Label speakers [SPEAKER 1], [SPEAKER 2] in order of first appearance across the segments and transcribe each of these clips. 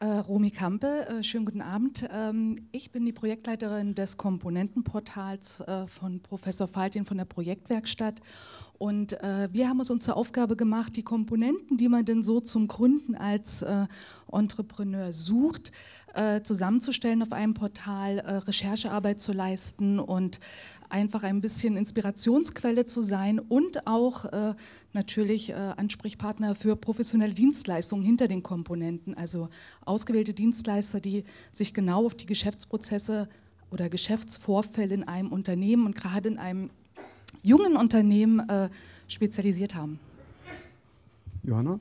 [SPEAKER 1] Äh, Romy Kampe, äh, schönen guten Abend. Ähm, ich bin die Projektleiterin des Komponentenportals äh, von Professor Faltin von der Projektwerkstatt. Und wir haben es uns zur Aufgabe gemacht, die Komponenten, die man denn so zum Gründen als Entrepreneur sucht, äh, zusammenzustellen auf einem Portal, äh, Recherchearbeit zu leisten und einfach ein bisschen Inspirationsquelle zu sein und auch äh, natürlich äh, Ansprechpartner für professionelle Dienstleistungen hinter den Komponenten, also ausgewählte Dienstleister, die sich genau auf die Geschäftsprozesse oder Geschäftsvorfälle in einem Unternehmen und gerade in einem jungen Unternehmen äh, spezialisiert haben. Johanna?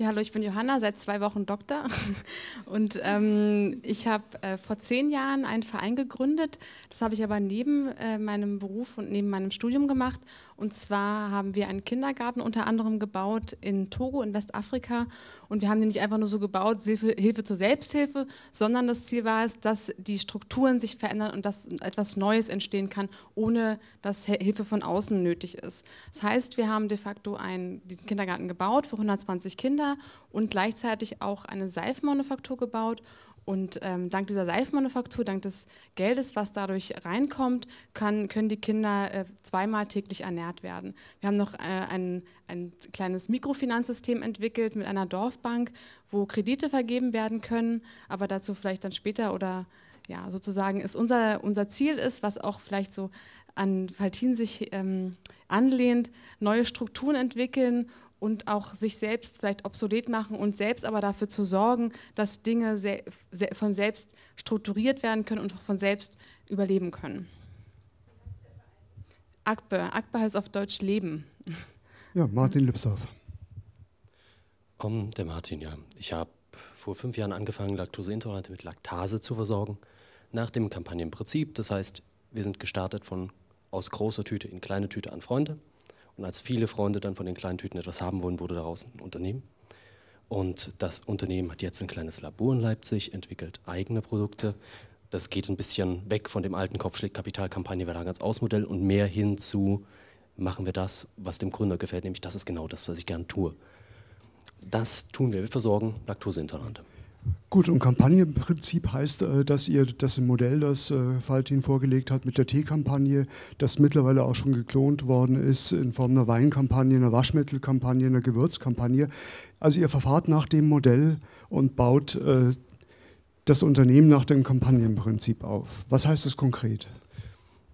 [SPEAKER 1] Ja, hallo, ich bin Johanna, seit zwei Wochen Doktor.
[SPEAKER 2] Und ähm, ich habe äh, vor zehn Jahren einen Verein gegründet. Das habe ich aber neben äh, meinem Beruf und neben meinem Studium gemacht und zwar haben wir einen Kindergarten unter anderem gebaut in Togo in Westafrika. Und wir haben den nicht einfach nur so gebaut, Hilfe, Hilfe zur Selbsthilfe, sondern das Ziel war es, dass die Strukturen sich verändern und dass etwas Neues entstehen kann, ohne dass Hilfe von außen nötig ist. Das heißt, wir haben de facto einen, diesen Kindergarten gebaut für 120 Kinder und gleichzeitig auch eine Seifenmanufaktur gebaut und ähm, dank dieser Seifenmanufaktur, dank des Geldes, was dadurch reinkommt, kann, können die Kinder äh, zweimal täglich ernährt werden. Wir haben noch äh, ein, ein kleines Mikrofinanzsystem entwickelt mit einer Dorfbank, wo Kredite vergeben werden können, aber dazu vielleicht dann später oder ja, sozusagen ist unser, unser Ziel ist, was auch vielleicht so an Faltin sich ähm, anlehnt, neue Strukturen entwickeln und auch sich selbst vielleicht obsolet machen und selbst aber dafür zu sorgen, dass Dinge von selbst strukturiert werden können und von selbst überleben können. Akbe. Akbe heißt auf Deutsch Leben.
[SPEAKER 3] Ja, Martin Lipsow.
[SPEAKER 4] Um, der Martin, ja. Ich habe vor fünf Jahren angefangen, Laktoseintolerante mit Laktase zu versorgen, nach dem Kampagnenprinzip. Das heißt, wir sind gestartet von aus großer Tüte in kleine Tüte an Freunde. Und als viele Freunde dann von den kleinen Tüten etwas haben wollen, wurde daraus ein Unternehmen. Und das Unternehmen hat jetzt ein kleines Labor in Leipzig, entwickelt eigene Produkte. Das geht ein bisschen weg von dem alten Kopfschlägkapitalkampagne, wir da ganz Ausmodell und mehr hin zu machen wir das, was dem Gründer gefällt, nämlich das ist genau das, was ich gern tue. Das tun wir. Wir versorgen Laktoseintolerante.
[SPEAKER 3] Gut, und Kampagne im Prinzip heißt, äh, dass ihr das Modell, das äh, Faltin vorgelegt hat mit der Teekampagne, das mittlerweile auch schon geklont worden ist in Form einer Weinkampagne, einer Waschmittelkampagne, einer Gewürzkampagne. Also ihr verfahrt nach dem Modell und baut äh, das Unternehmen nach dem Kampagnenprinzip auf. Was heißt das konkret?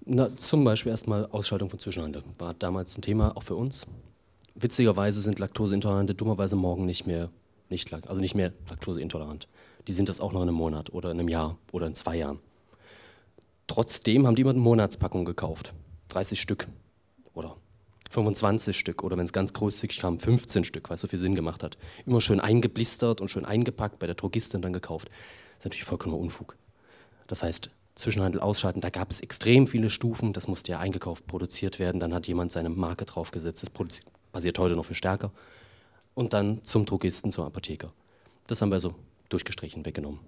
[SPEAKER 4] Na, zum Beispiel erstmal Ausschaltung von Zwischenhandel. War damals ein Thema, auch für uns. Witzigerweise sind Laktoseintolerante dummerweise morgen nicht mehr nicht, also nicht mehr laktoseintolerant. Die sind das auch noch in einem Monat oder in einem Jahr oder in zwei Jahren. Trotzdem haben die immer eine Monatspackung gekauft. 30 Stück oder 25 Stück oder wenn es ganz großzügig kam, 15 Stück, weil es so viel Sinn gemacht hat. Immer schön eingeblistert und schön eingepackt, bei der Drogistin dann gekauft. Das ist natürlich vollkommener Unfug. Das heißt, Zwischenhandel ausschalten, da gab es extrem viele Stufen, das musste ja eingekauft, produziert werden, dann hat jemand seine Marke draufgesetzt. Das passiert heute noch viel stärker und dann zum Drogisten, zum Apotheker. Das haben wir so durchgestrichen, weggenommen.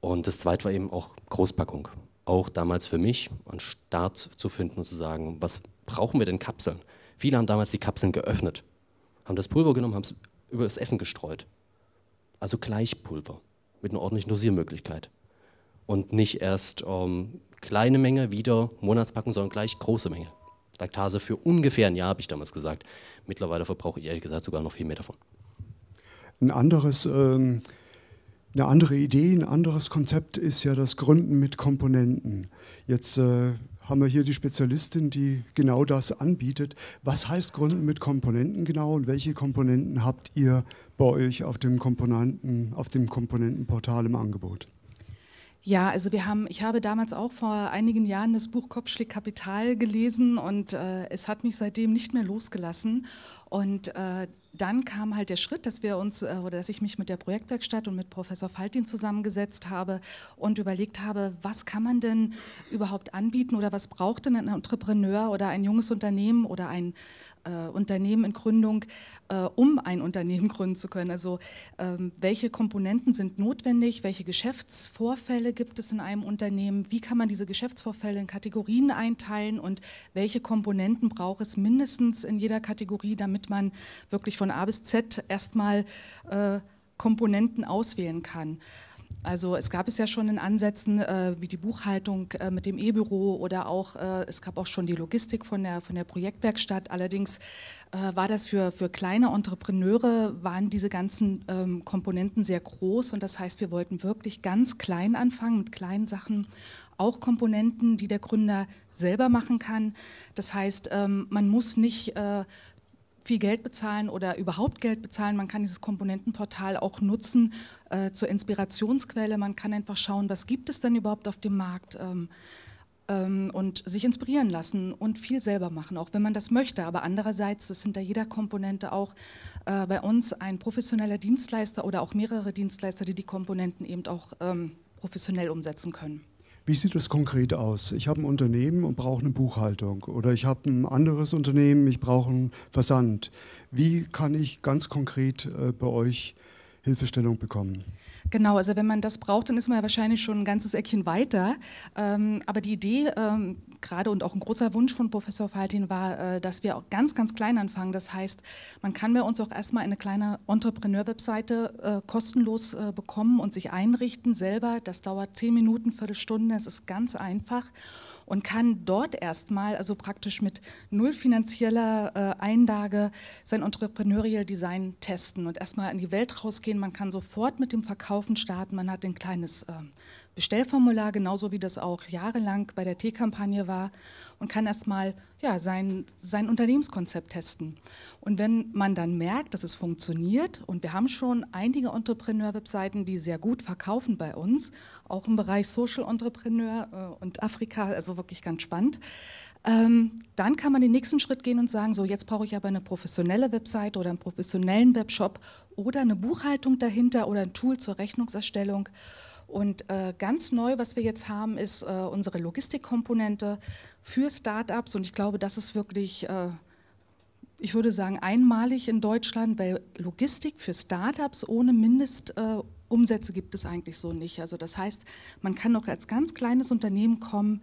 [SPEAKER 4] Und das zweite war eben auch Großpackung. Auch damals für mich, einen Start zu finden und zu sagen, was brauchen wir denn Kapseln? Viele haben damals die Kapseln geöffnet, haben das Pulver genommen, haben es über das Essen gestreut. Also gleich Pulver mit einer ordentlichen Dosiermöglichkeit. Und nicht erst ähm, kleine Menge, wieder Monatspacken, sondern gleich große Menge. Laktase für ungefähr ein Jahr, habe ich damals gesagt. Mittlerweile verbrauche ich ehrlich gesagt sogar noch viel mehr davon.
[SPEAKER 3] Ein anderes, ähm, eine andere Idee, ein anderes Konzept ist ja das Gründen mit Komponenten. Jetzt äh, haben wir hier die Spezialistin, die genau das anbietet. Was heißt Gründen mit Komponenten genau und welche Komponenten habt ihr bei euch auf dem, Komponenten, auf dem Komponentenportal im Angebot?
[SPEAKER 1] Ja, also wir haben, ich habe damals auch vor einigen Jahren das Buch Kopfschläg Kapital gelesen und äh, es hat mich seitdem nicht mehr losgelassen. Und äh, dann kam halt der Schritt, dass wir uns äh, oder dass ich mich mit der Projektwerkstatt und mit Professor Faltin zusammengesetzt habe und überlegt habe, was kann man denn überhaupt anbieten oder was braucht denn ein Entrepreneur oder ein junges Unternehmen oder ein äh, Unternehmen in Gründung, äh, um ein Unternehmen gründen zu können? Also ähm, welche Komponenten sind notwendig? Welche Geschäftsvorfälle gibt es in einem Unternehmen? Wie kann man diese Geschäftsvorfälle in Kategorien einteilen? Und welche Komponenten braucht es mindestens in jeder Kategorie, damit man wirklich von A bis Z erstmal äh, Komponenten auswählen kann? Also es gab es ja schon in Ansätzen äh, wie die Buchhaltung äh, mit dem E-Büro oder auch äh, es gab auch schon die Logistik von der, von der Projektwerkstatt. Allerdings äh, war das für, für kleine Entrepreneure, waren diese ganzen ähm, Komponenten sehr groß und das heißt, wir wollten wirklich ganz klein anfangen mit kleinen Sachen, auch Komponenten, die der Gründer selber machen kann. Das heißt, ähm, man muss nicht äh, viel Geld bezahlen oder überhaupt Geld bezahlen. Man kann dieses Komponentenportal auch nutzen äh, zur Inspirationsquelle. Man kann einfach schauen, was gibt es denn überhaupt auf dem Markt ähm, ähm, und sich inspirieren lassen und viel selber machen, auch wenn man das möchte. Aber andererseits ist hinter jeder Komponente auch äh, bei uns ein professioneller Dienstleister oder auch mehrere Dienstleister, die die Komponenten eben auch ähm, professionell umsetzen können.
[SPEAKER 3] Wie sieht es konkret aus? Ich habe ein Unternehmen und brauche eine Buchhaltung oder ich habe ein anderes Unternehmen, ich brauche einen Versand. Wie kann ich ganz konkret äh, bei euch Hilfestellung bekommen.
[SPEAKER 1] Genau, also wenn man das braucht, dann ist man ja wahrscheinlich schon ein ganzes Eckchen weiter. Ähm, aber die Idee, ähm, gerade und auch ein großer Wunsch von Professor Faltin war, äh, dass wir auch ganz, ganz klein anfangen. Das heißt, man kann bei uns auch erstmal eine kleine Entrepreneur-Webseite äh, kostenlos äh, bekommen und sich einrichten selber. Das dauert zehn Minuten, Viertelstunde, es ist ganz einfach und kann dort erstmal, also praktisch mit null finanzieller äh, Einlage, sein Entrepreneurial Design testen und erstmal in die Welt rausgehen. Man kann sofort mit dem Verkaufen starten. Man hat ein kleines äh, Bestellformular, genauso wie das auch jahrelang bei der tee kampagne war und kann erstmal ja, sein, sein Unternehmenskonzept testen. Und wenn man dann merkt, dass es funktioniert und wir haben schon einige Entrepreneur-Webseiten, die sehr gut verkaufen bei uns, auch im Bereich Social Entrepreneur äh, und Afrika, also wirklich ganz spannend. Ähm, dann kann man den nächsten Schritt gehen und sagen, so jetzt brauche ich aber eine professionelle Website oder einen professionellen Webshop oder eine Buchhaltung dahinter oder ein Tool zur Rechnungserstellung. Und äh, ganz neu, was wir jetzt haben, ist äh, unsere Logistikkomponente für Startups. Und ich glaube, das ist wirklich, äh, ich würde sagen, einmalig in Deutschland, weil Logistik für Startups ohne Mindest äh, Umsätze gibt es eigentlich so nicht. Also das heißt, man kann noch als ganz kleines Unternehmen kommen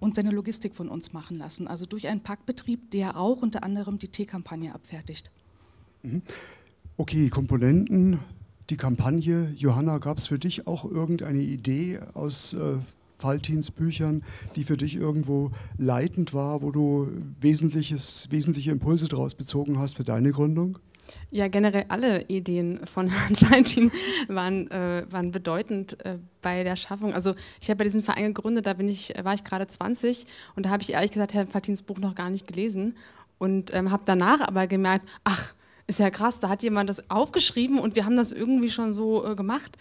[SPEAKER 1] und seine Logistik von uns machen lassen. Also durch einen Packbetrieb, der auch unter anderem die T-Kampagne abfertigt.
[SPEAKER 3] Mhm. Okay, Komponenten, die Kampagne. Johanna, gab es für dich auch irgendeine Idee aus äh, Faltins Büchern, die für dich irgendwo leitend war, wo du wesentliche Impulse daraus bezogen hast für deine Gründung?
[SPEAKER 2] Ja, generell alle Ideen von Herrn Valentin waren, äh, waren bedeutend äh, bei der Schaffung. Also ich habe bei diesem Verein gegründet, da bin ich, äh, war ich gerade 20 und da habe ich ehrlich gesagt Herrn Valentins Buch noch gar nicht gelesen und ähm, habe danach aber gemerkt, ach, ist ja krass, da hat jemand das aufgeschrieben und wir haben das irgendwie schon so äh, gemacht.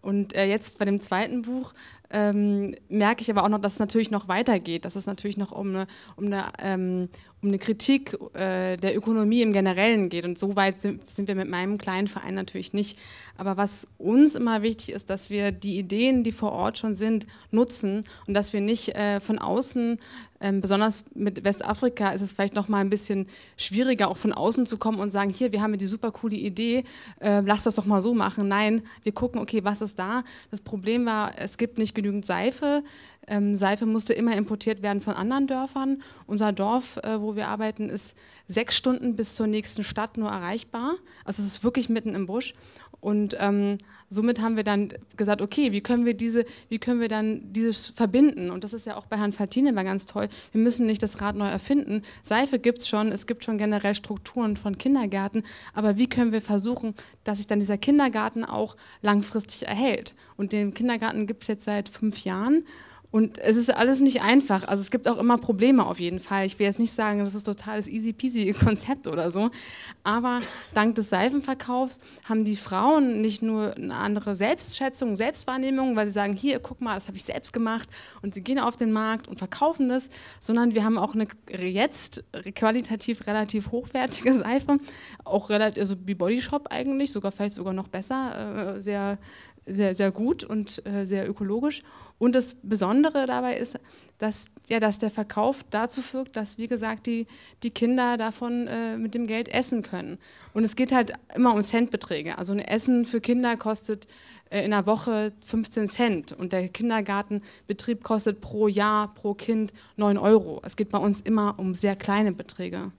[SPEAKER 2] Und äh, jetzt bei dem zweiten Buch ähm, merke ich aber auch noch, dass es natürlich noch weitergeht, dass es natürlich noch um eine, um eine, ähm, um eine Kritik äh, der Ökonomie im Generellen geht. Und so weit sind, sind wir mit meinem kleinen Verein natürlich nicht. Aber was uns immer wichtig ist, dass wir die Ideen, die vor Ort schon sind, nutzen und dass wir nicht äh, von außen, äh, besonders mit Westafrika ist es vielleicht noch mal ein bisschen schwieriger, auch von außen zu kommen und sagen, hier, wir haben hier die super coole Idee, äh, lass das doch mal so machen. Nein, wir gucken, okay, was ist da? Das Problem war, es gibt nicht genügend Seife. Ähm, Seife musste immer importiert werden von anderen Dörfern. Unser Dorf, äh, wo wir arbeiten, ist sechs Stunden bis zur nächsten Stadt nur erreichbar. Also es ist wirklich mitten im Busch. Und ähm, somit haben wir dann gesagt, okay, wie können wir diese, wie können wir dann dieses verbinden? Und das ist ja auch bei Herrn Fatine immer ganz toll. Wir müssen nicht das Rad neu erfinden. Seife gibt es schon, es gibt schon generell Strukturen von Kindergärten, aber wie können wir versuchen, dass sich dann dieser Kindergarten auch langfristig erhält? Und den Kindergarten gibt es jetzt seit fünf Jahren. Und es ist alles nicht einfach. Also es gibt auch immer Probleme auf jeden Fall. Ich will jetzt nicht sagen, das ist totales easy peasy Konzept oder so. Aber dank des Seifenverkaufs haben die Frauen nicht nur eine andere Selbstschätzung, Selbstwahrnehmung, weil sie sagen, hier, guck mal, das habe ich selbst gemacht. Und sie gehen auf den Markt und verkaufen das, sondern wir haben auch eine jetzt qualitativ relativ hochwertige Seife. Auch relativ, also wie Body Shop eigentlich, sogar vielleicht sogar noch besser, äh, sehr, sehr, sehr gut und äh, sehr ökologisch. Und das Besondere dabei ist, dass, ja, dass der Verkauf dazu führt, dass, wie gesagt, die, die Kinder davon äh, mit dem Geld essen können. Und es geht halt immer um Centbeträge. Also ein Essen für Kinder kostet äh, in der Woche 15 Cent und der Kindergartenbetrieb kostet pro Jahr, pro Kind 9 Euro. Es geht bei uns immer um sehr kleine Beträge.